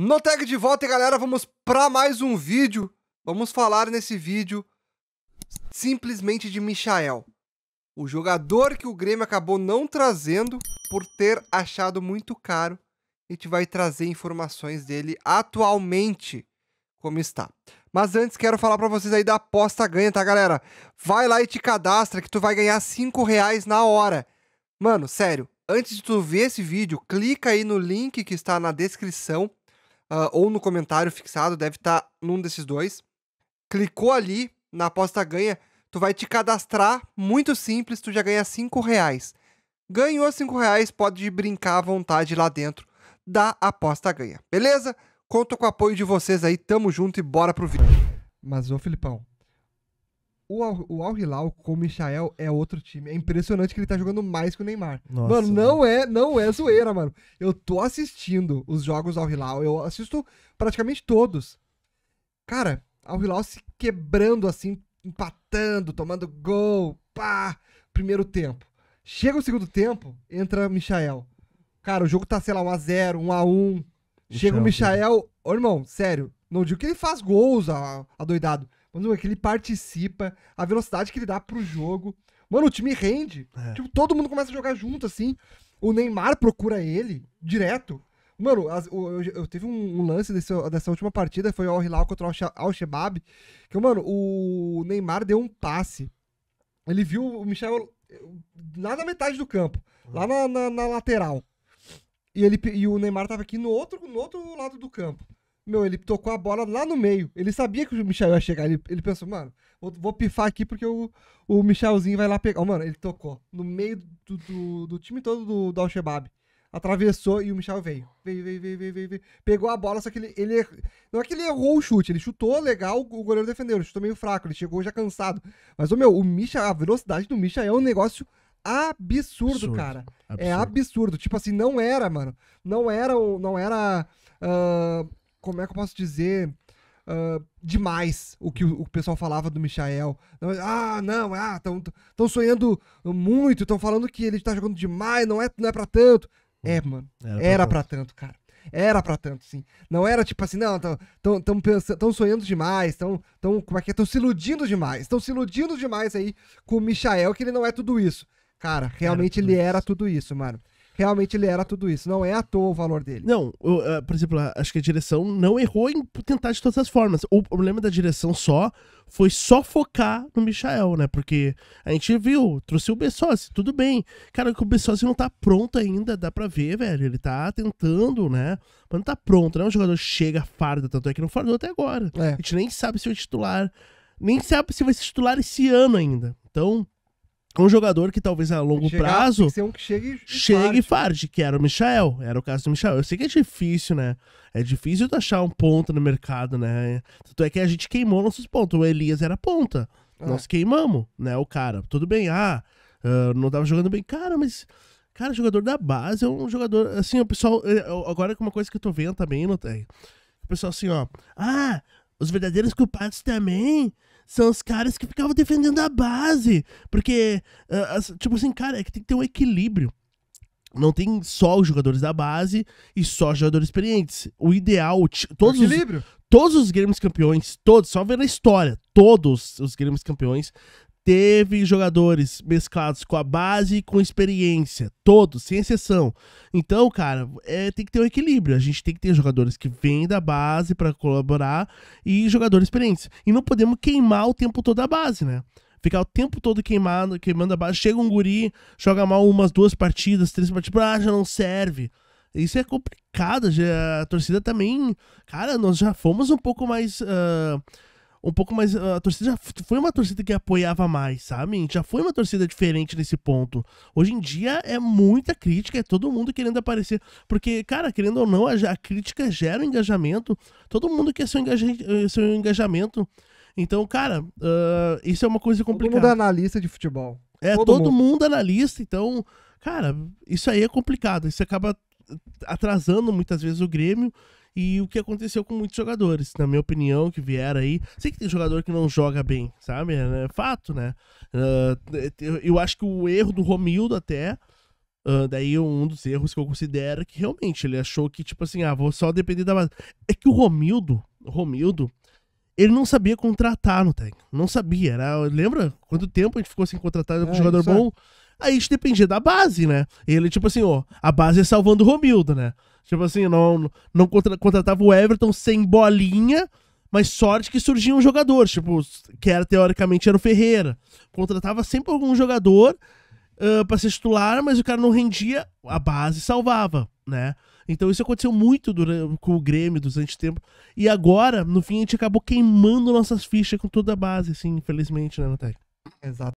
No tag de volta, galera, vamos para mais um vídeo. Vamos falar nesse vídeo simplesmente de Michael. O jogador que o Grêmio acabou não trazendo por ter achado muito caro. A gente vai trazer informações dele atualmente como está. Mas antes quero falar para vocês aí da aposta ganha, tá, galera? Vai lá e te cadastra que tu vai ganhar 5 reais na hora. Mano, sério, antes de tu ver esse vídeo, clica aí no link que está na descrição uh, ou no comentário fixado, deve estar tá num desses dois. Clicou ali na aposta ganha, tu vai te cadastrar, muito simples, tu já ganha 5 reais. Ganhou 5 reais, pode brincar à vontade lá dentro da aposta ganha, beleza? Conto com o apoio de vocês aí, tamo junto e bora pro vídeo. Mas ô Filipão, o, Al o Al Hilal com o Michael é outro time. É impressionante que ele tá jogando mais que o Neymar. Nossa, mano, não mano. é, não é zoeira, mano. Eu tô assistindo os jogos Al Hilal, eu assisto praticamente todos. Cara, Al Hilal se quebrando assim, empatando, tomando gol, pá, primeiro tempo. Chega o segundo tempo, entra o Michael. Cara, o jogo tá, sei lá, 1x0, 1x1. Chega o Michael, ô irmão, sério, não digo que ele faz gols a, a doidado Mano, é que ele participa, a velocidade que ele dá pro jogo. Mano, o time rende. É. Tipo, todo mundo começa a jogar junto, assim. O Neymar procura ele direto. Mano, as, eu, eu, eu, teve um, um lance desse, dessa última partida, foi o Al-Hilal contra o Al-Shebab, que, mano, o Neymar deu um passe. Ele viu o Michel lá na metade do campo, lá na, na, na lateral. E, ele, e o Neymar tava aqui no outro, no outro lado do campo. Meu, ele tocou a bola lá no meio. Ele sabia que o Michel ia chegar. Ele, ele pensou, mano, vou, vou pifar aqui porque o, o Michelzinho vai lá pegar. Oh, mano, ele tocou no meio do, do, do time todo do, do Al-Shebab. Atravessou e o Michel veio. Veio, veio, veio, veio, veio, Pegou a bola, só que ele, ele. Não é que ele errou o chute, ele chutou legal, o goleiro defendeu. Ele chutou meio fraco, ele chegou já cansado. Mas, o oh, meu, o Michel, a velocidade do Michel é um negócio absurdo, absurdo cara. É absurdo. É absurdo. Tipo assim, não era, mano. Não era. Não era. Uh, como é que eu posso dizer? Uh, demais o que o, o, pessoal falava do Michael. Não, ah, não, ah, estão sonhando muito, estão falando que ele está jogando demais, não é, não é para tanto. É, hum. mano, era, para tanto. tanto, cara. Era para tanto, sim. Não era tipo assim, não, estão tão, tão sonhando demais, estão tão, como é que é? Estão se iludindo demais, estão se iludindo demais aí com o Michael, que ele não é tudo isso. Cara, realmente era ele isso. era tudo isso, mano realmente ele era tudo isso. Não é à toa o valor dele. Não, eu, uh, é, por exemplo, acho que a direção não errou em tentar de todas as formas. O problema da direção só foi só focar no Michael, né? Porque a gente viu, trouxe o Bessossi, tudo bem. Cara, que o Bessossi não tá pronto ainda, dá pra ver, velho. Ele tá tentando, né? Mas não tá pronto, né? Um jogador chega, farda, tanto é que não fardou até agora. É. A gente nem sabe se vai titular, nem sabe se vai ser titular esse ano ainda. Então, um jogador que talvez a longo chegar, prazo um chegue, chegue farde, que era o Michel, era o caso do Michel. Eu sei que é difícil, né? É difícil tu achar um ponto no mercado, né? Tanto é que a gente queimou nossos pontos. O Elias era ponta. É. Nós queimamos, né? O cara, tudo bem, ah, ah, não tava jogando bem. Cara, mas. Cara, jogador da base é um jogador. Assim, o pessoal. Eh, agora que é uma coisa que eu tô vendo também, não tem. O pessoal assim, ó. Ah, os verdadeiros culpados também são os caras que ficavam defendendo a base. Porque, uh, tipo assim, cara, é que tem que ter um equilíbrio. Não tem só os jogadores da base e só os jogadores experientes. O ideal, todos, equilíbrio. Os, todos os Grêmios campeões, todos, só ver a história, todos os Grêmios campeões teve jogadores mesclados com a base e com experiência, todos, sem exceção. Então, cara, é, tem que ter um equilíbrio. A gente tem que ter jogadores que vêm da base para colaborar e jogadores experientes. E não podemos queimar o tempo todo a base, né? Ficar o tempo todo queimando, queimando a base. Chega um guri, joga mal umas duas partidas, três partidas, tipo, ah, já não serve. Isso é complicado. Já, a torcida também. Cara, nós já fomos um pouco mais. Uh, um pouco mais. A torcida já foi uma torcida que apoiava mais, sabe? Já foi uma torcida diferente nesse ponto. Hoje em dia é muita crítica, é todo mundo querendo aparecer. Porque, cara, querendo ou não, a, a crítica gera um engajamento. Todo mundo quer seu, engaja, eh, seu engajamento. Então, cara, uh, isso é uma coisa complicada. Todo mundo analista de futebol. É, todo, todo mundo. mundo analista. Então, cara, isso aí é complicado. Isso acaba atrasando muitas vezes o Grêmio e o que aconteceu com muitos jogadores, na minha opinião, que vieram aí. Sei que tem jogador que não joga bem, sabe? É, é fato, né? Ah, eu acho que o erro do Romildo até. Ah, daí um dos erros que eu considero é que realmente ele achou que, tipo assim, ah, vou só depender da base. É que o Romildo, Romildo, ele não sabia contratar no técnico. Não sabia. Era, lembra quanto tempo a gente ficou sem contratar é, um é, jogador bom? É. Aí a gente dependia da base, né? Ele, tipo assim, ó, a base é salvando o Romildo, né? Tipo assim, não, não contratava o Everton sem bolinha, mas sorte que surgia um jogador, tipo, que era teoricamente era o Ferreira. Contratava sempre algum jogador uh, ah, para ser titular, mas o cara não rendia, a base salvava, né? Então isso aconteceu muito durante, com o Grêmio durante o tempo. E agora, no fim, a gente acabou queimando nossas fichas com toda a base, assim, infelizmente, né, Natec? Exato.